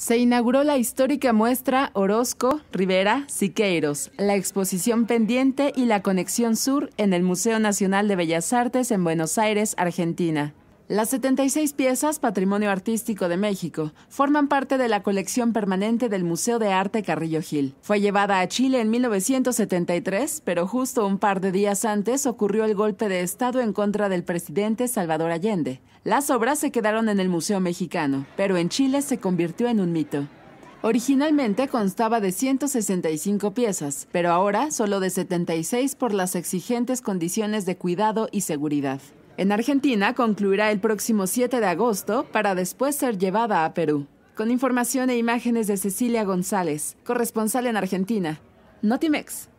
Se inauguró la histórica muestra Orozco, Rivera, Siqueiros, la exposición pendiente y la conexión sur en el Museo Nacional de Bellas Artes en Buenos Aires, Argentina. Las 76 piezas Patrimonio Artístico de México forman parte de la colección permanente del Museo de Arte Carrillo Gil. Fue llevada a Chile en 1973, pero justo un par de días antes ocurrió el golpe de Estado en contra del presidente Salvador Allende. Las obras se quedaron en el Museo Mexicano, pero en Chile se convirtió en un mito. Originalmente constaba de 165 piezas, pero ahora solo de 76 por las exigentes condiciones de cuidado y seguridad. En Argentina concluirá el próximo 7 de agosto para después ser llevada a Perú. Con información e imágenes de Cecilia González, corresponsal en Argentina. Notimex.